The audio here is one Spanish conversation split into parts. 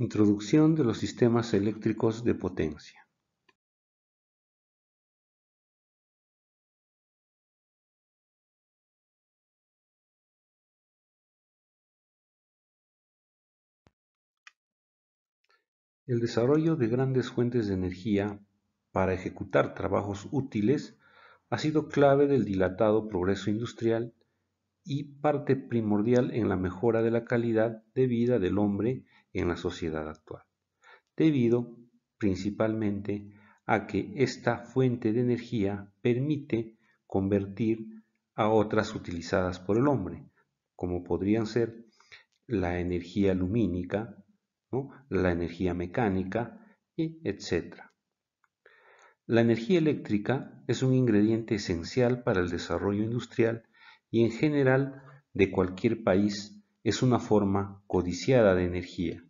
Introducción de los sistemas eléctricos de potencia. El desarrollo de grandes fuentes de energía para ejecutar trabajos útiles ha sido clave del dilatado progreso industrial y parte primordial en la mejora de la calidad de vida del hombre en la sociedad actual, debido principalmente a que esta fuente de energía permite convertir a otras utilizadas por el hombre, como podrían ser la energía lumínica, la energía mecánica, etc. La energía eléctrica es un ingrediente esencial para el desarrollo industrial y en general de cualquier país es una forma codiciada de energía,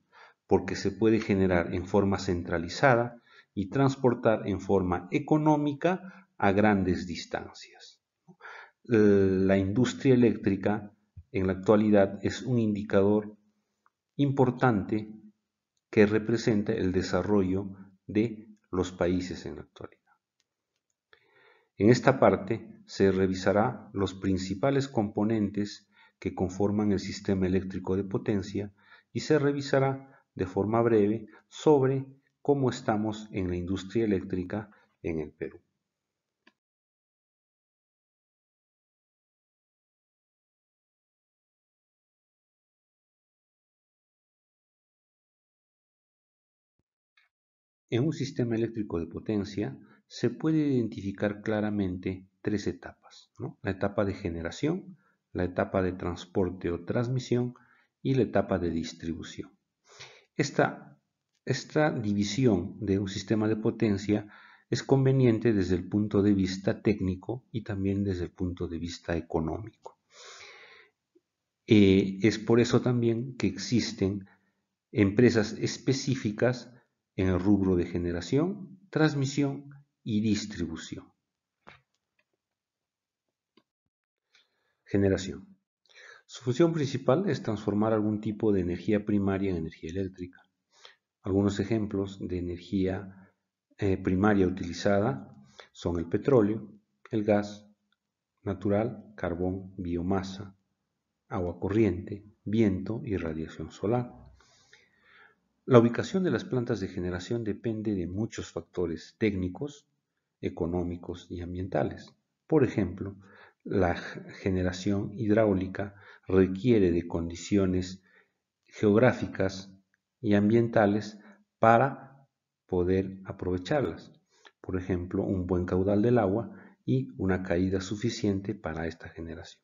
porque se puede generar en forma centralizada y transportar en forma económica a grandes distancias. La industria eléctrica en la actualidad es un indicador importante que representa el desarrollo de los países en la actualidad. En esta parte se revisará los principales componentes que conforman el sistema eléctrico de potencia y se revisará de forma breve sobre cómo estamos en la industria eléctrica en el Perú. En un sistema eléctrico de potencia se puede identificar claramente tres etapas, la etapa de generación, la etapa de transporte o transmisión y la etapa de distribución. Esta, división de un sistema de potencia es conveniente desde el punto de vista técnico y también desde el punto de vista económico. Eh, es por eso también que existen empresas específicas en el rubro de generación, transmisión y distribución. Generación. Su función principal es transformar algún tipo de energía primaria en energía eléctrica. Algunos ejemplos de energía eh, primaria utilizada son el petróleo, el gas natural, carbón, biomasa, agua corriente, viento y radiación solar. La ubicación de las plantas de generación depende de muchos factores técnicos, económicos y ambientales. Por ejemplo, la generación hidráulica requiere de condiciones geográficas y ambientales para poder aprovecharlas. Por ejemplo, un buen caudal del agua y una caída suficiente para esta generación.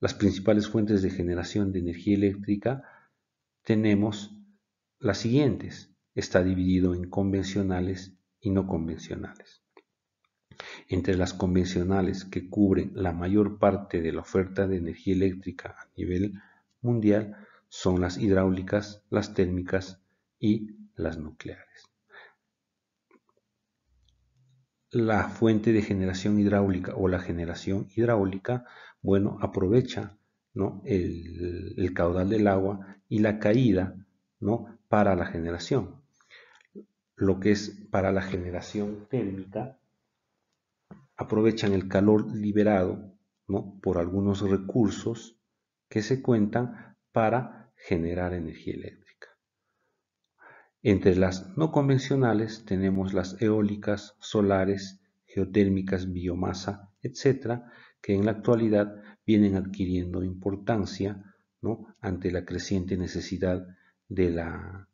Las principales fuentes de generación de energía eléctrica tenemos las siguientes. Está dividido en convencionales y no convencionales. Entre las convencionales que cubren la mayor parte de la oferta de energía eléctrica a nivel mundial son las hidráulicas, las térmicas y las nucleares. La fuente de generación hidráulica o la generación hidráulica, bueno, aprovecha el, caudal del agua y la caída para la generación. Lo que es para la generación térmica, aprovechan el calor liberado por algunos recursos que se cuentan para generar energía eléctrica. Entre las no convencionales tenemos las eólicas, solares, geotérmicas, biomasa, etcétera, que en la actualidad vienen adquiriendo importancia ante la creciente necesidad de la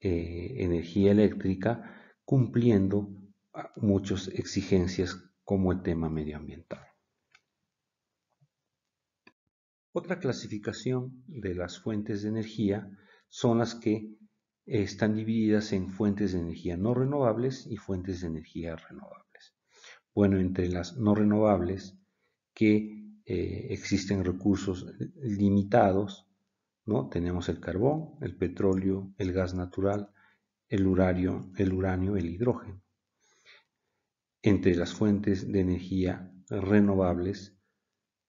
eh, energía eléctrica, cumpliendo muchas exigencias como el tema medioambiental. Otra clasificación de las fuentes de energía son las que están divididas en fuentes de energía no renovables y fuentes de energía renovables. Bueno, entre las no renovables que eh, existen recursos limitados, ¿no? Tenemos el carbón, el petróleo, el gas natural, el uranio, el, uranio, el hidrógeno. Entre las fuentes de energía renovables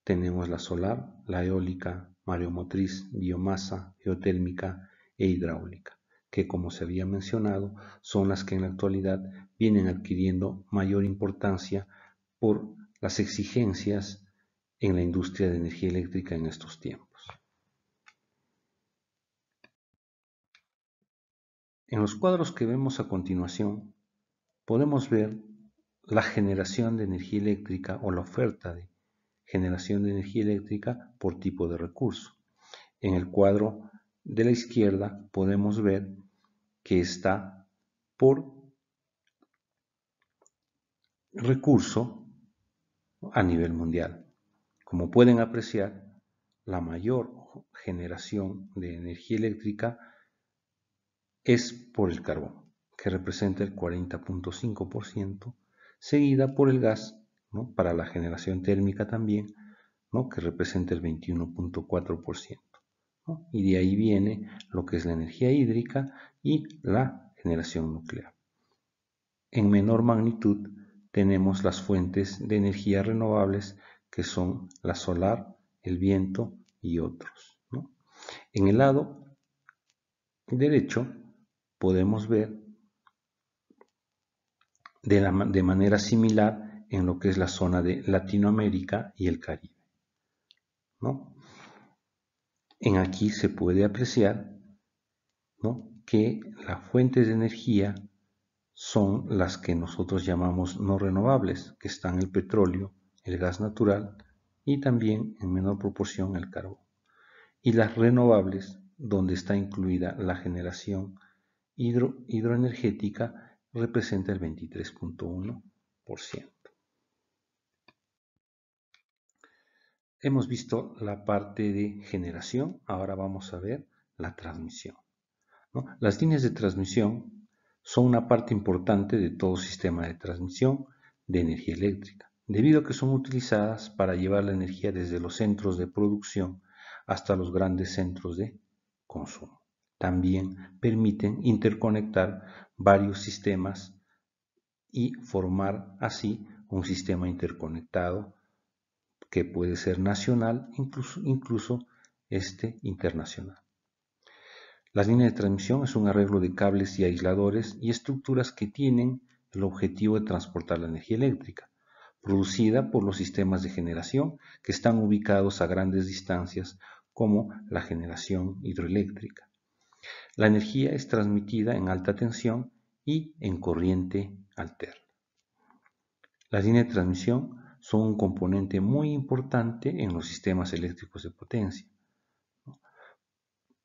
tenemos la solar, la eólica, mareomotriz, biomasa, geotérmica e hidráulica, que como se había mencionado son las que en la actualidad vienen adquiriendo mayor importancia por las exigencias en la industria de energía eléctrica en estos tiempos. En los cuadros que vemos a continuación podemos ver la generación de energía eléctrica o la oferta de generación de energía eléctrica por tipo de recurso. En el cuadro de la izquierda podemos ver que está por recurso a nivel mundial. Como pueden apreciar, la mayor generación de energía eléctrica es por el carbón, que representa el 40.5% seguida por el gas, para la generación térmica también, ¿no? que representa el 21.4%. Y de ahí viene lo que es la energía hídrica y la generación nuclear. En menor magnitud tenemos las fuentes de energía renovables que son la solar, el viento y otros. En el lado derecho podemos ver de, manera similar en lo que es la zona de Latinoamérica y el Caribe. ¿no? En aquí se puede apreciar que las fuentes de energía son las que nosotros llamamos no renovables, que están el petróleo, el gas natural y también en menor proporción el carbón. Y las renovables, donde está incluida la generación hidroenergética representa el 23.1%. Hemos visto la parte de generación, ahora vamos a ver la transmisión. Las líneas de transmisión son una parte importante de todo sistema de transmisión de energía eléctrica, debido a que son utilizadas para llevar la energía desde los centros de producción hasta los grandes centros de consumo. También permiten interconectar varios sistemas y formar así un sistema interconectado que puede ser nacional, incluso, incluso este internacional. Las líneas de transmisión es un arreglo de cables y aisladores y estructuras que tienen el objetivo de transportar la energía eléctrica, producida por los sistemas de generación que están ubicados a grandes distancias como la generación hidroeléctrica. La energía es transmitida en alta tensión y en corriente alterna. Las líneas de transmisión son un componente muy importante en los sistemas eléctricos de potencia,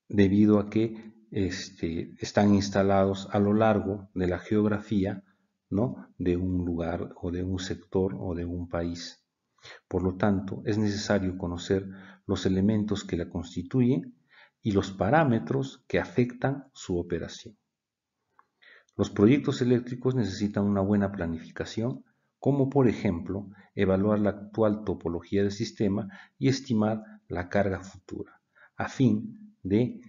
debido a que este, están instalados a lo largo de la geografía ¿no? de un lugar o de un sector o de un país. Por lo tanto, es necesario conocer los elementos que la constituyen y los parámetros que afectan su operación. Los proyectos eléctricos necesitan una buena planificación, como por ejemplo evaluar la actual topología del sistema y estimar la carga futura, a fin de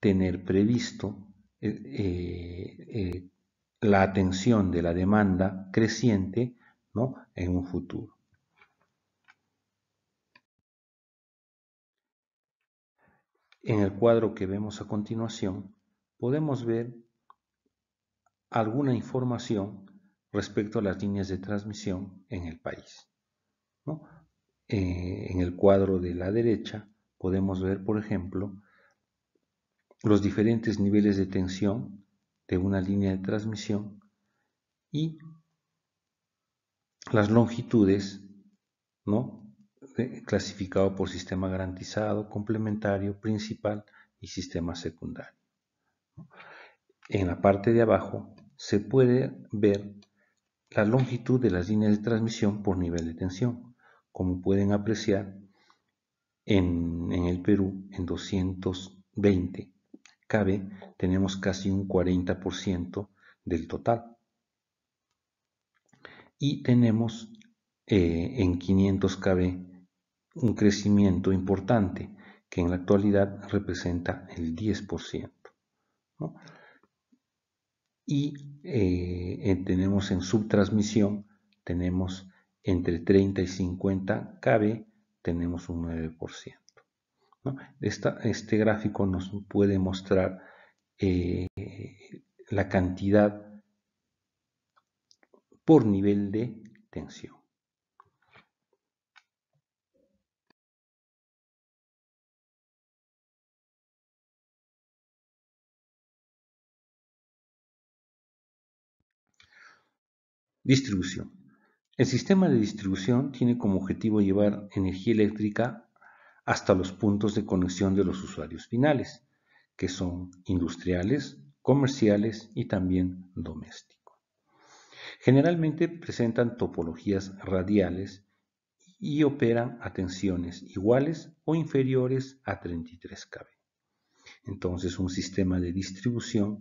tener previsto eh, eh, eh, la atención de la demanda creciente ¿no? en un futuro. En el cuadro que vemos a continuación, podemos ver alguna información respecto a las líneas de transmisión en el país. Eh, en el cuadro de la derecha podemos ver, por ejemplo, los diferentes niveles de tensión de una línea de transmisión y las longitudes, ¿no? clasificado por sistema garantizado, complementario, principal y sistema secundario. En la parte de abajo se puede ver la longitud de las líneas de transmisión por nivel de tensión. Como pueden apreciar, en, el Perú, en 220 Kb, tenemos casi un 40% del total. Y tenemos eh, en 500 Kb un crecimiento importante que en la actualidad representa el 10%. ¿no? y eh, tenemos en subtransmisión, tenemos entre 30 y 50 kb, tenemos un 9%. este gráfico nos puede mostrar eh, la cantidad por nivel de tensión. Distribución. El sistema de distribución tiene como objetivo llevar energía eléctrica hasta los puntos de conexión de los usuarios finales, que son industriales, comerciales y también domésticos. Generalmente presentan topologías radiales y operan a tensiones iguales o inferiores a 33 kV. Entonces, un sistema de distribución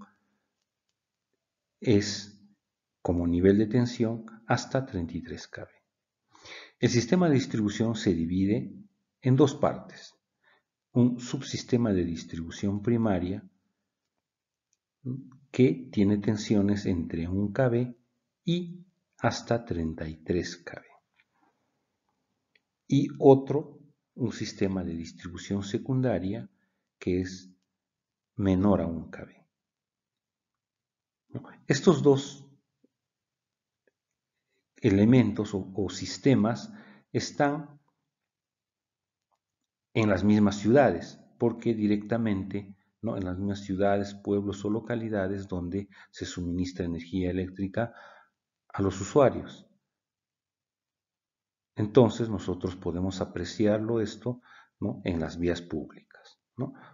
es como nivel de tensión hasta 33 kV. El sistema de distribución se divide en dos partes. Un subsistema de distribución primaria que tiene tensiones entre 1 kV y hasta 33 kV. Y otro, un sistema de distribución secundaria que es menor a 1 kV. Estos dos elementos o, sistemas están en las mismas ciudades, porque directamente ¿no? en las mismas ciudades, pueblos o localidades donde se suministra energía eléctrica a los usuarios. Entonces nosotros podemos apreciarlo esto ¿no? en las vías públicas.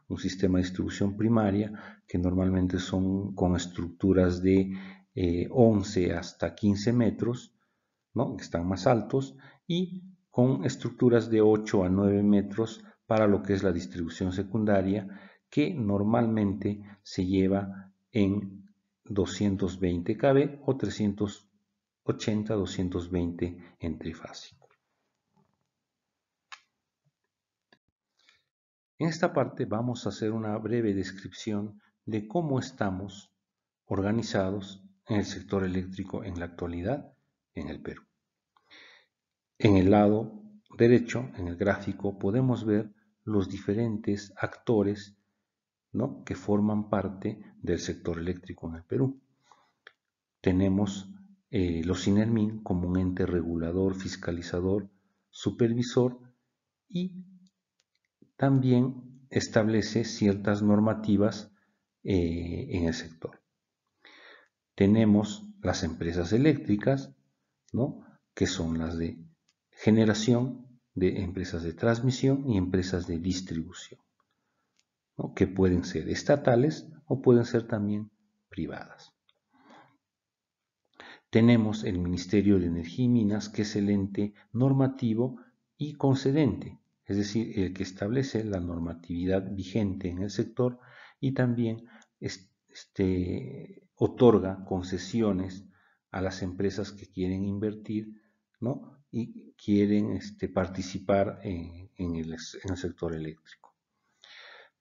Un sistema de distribución primaria que normalmente son con estructuras de 11 eh, hasta 15 metros que están más altos, y con estructuras de 8 a 9 metros para lo que es la distribución secundaria, que normalmente se lleva en 220 KB o 380-220 en trifásico. En esta parte vamos a hacer una breve descripción de cómo estamos organizados en el sector eléctrico en la actualidad en el Perú. En el lado derecho, en el gráfico, podemos ver los diferentes actores que forman parte del sector eléctrico en el Perú. Tenemos eh, los INERMIN como un ente regulador, fiscalizador, supervisor y también establece ciertas normativas eh, en el sector. Tenemos las empresas eléctricas, que son las de generación, de empresas de transmisión y empresas de distribución, que pueden ser estatales o pueden ser también privadas. Tenemos el Ministerio de Energía y Minas, que es el ente normativo y concedente, es decir, el que establece la normatividad vigente en el sector y también este, otorga concesiones a las empresas que quieren invertir, ¿no? y quieren este, participar en, el, sector eléctrico.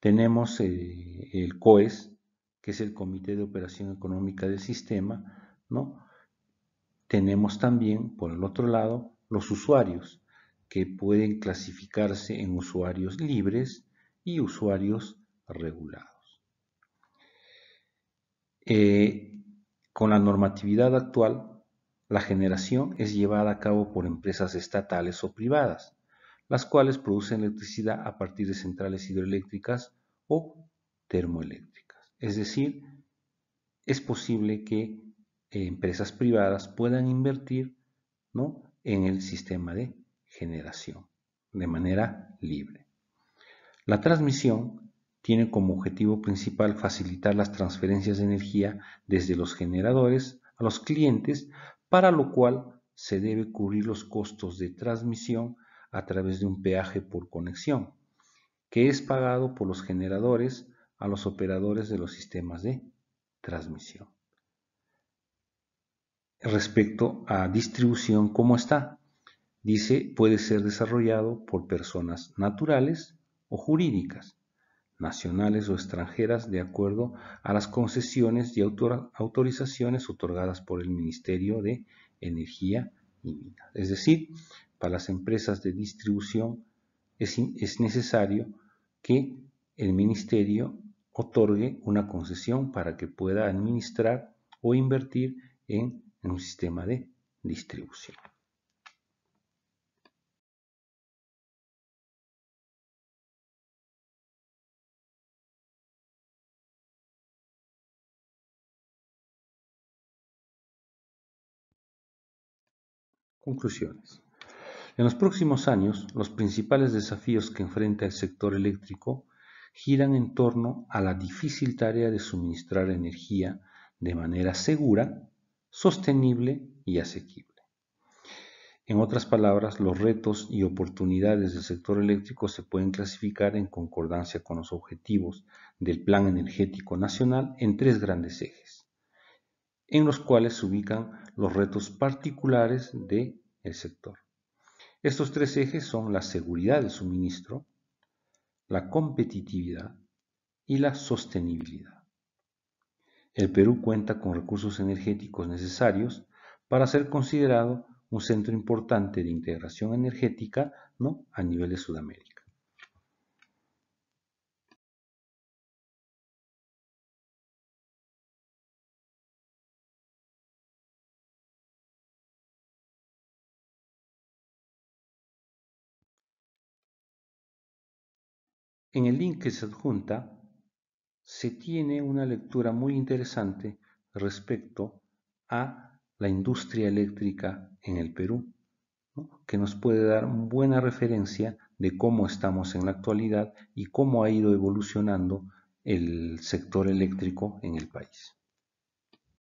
Tenemos eh, el COES, que es el Comité de Operación Económica del Sistema, ¿no? Tenemos también, por el otro lado, los usuarios, que pueden clasificarse en usuarios libres y usuarios regulados. Eh, con la normatividad actual, la generación es llevada a cabo por empresas estatales o privadas, las cuales producen electricidad a partir de centrales hidroeléctricas o termoeléctricas. Es decir, es posible que eh, empresas privadas puedan invertir ¿no? en el sistema de generación de manera libre. La transmisión tiene como objetivo principal facilitar las transferencias de energía desde los generadores a los clientes para lo cual se debe cubrir los costos de transmisión a través de un peaje por conexión, que es pagado por los generadores a los operadores de los sistemas de transmisión. Respecto a distribución, ¿cómo está? Dice, puede ser desarrollado por personas naturales o jurídicas nacionales o extranjeras de acuerdo a las concesiones y autorizaciones otorgadas por el Ministerio de Energía y Minas. Es decir, para las empresas de distribución es, necesario que el Ministerio otorgue una concesión para que pueda administrar o invertir en un sistema de distribución. Conclusiones. En los próximos años, los principales desafíos que enfrenta el sector eléctrico giran en torno a la difícil tarea de suministrar energía de manera segura, sostenible y asequible. En otras palabras, los retos y oportunidades del sector eléctrico se pueden clasificar en concordancia con los objetivos del Plan Energético Nacional en tres grandes ejes en los cuales se ubican los retos particulares del sector. Estos tres ejes son la seguridad del suministro, la competitividad y la sostenibilidad. El Perú cuenta con recursos energéticos necesarios para ser considerado un centro importante de integración energética ¿no? a nivel de Sudamérica. En el link que se adjunta se tiene una lectura muy interesante respecto a la industria eléctrica en el Perú, que nos puede dar buena referencia de cómo estamos en la actualidad y cómo ha ido evolucionando el sector eléctrico en el país.